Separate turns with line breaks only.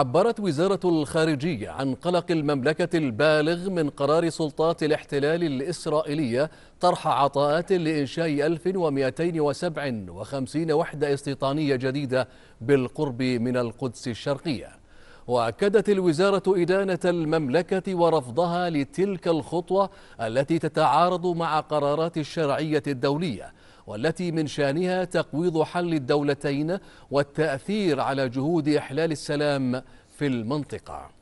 عبرت وزارة الخارجية عن قلق المملكة البالغ من قرار سلطات الاحتلال الإسرائيلية طرح عطاءات لإنشاء 1257 وحدة استيطانية جديدة بالقرب من القدس الشرقية وأكدت الوزارة إدانة المملكة ورفضها لتلك الخطوة التي تتعارض مع قرارات الشرعية الدولية والتي من شانها تقويض حل الدولتين والتأثير على جهود إحلال السلام في المنطقة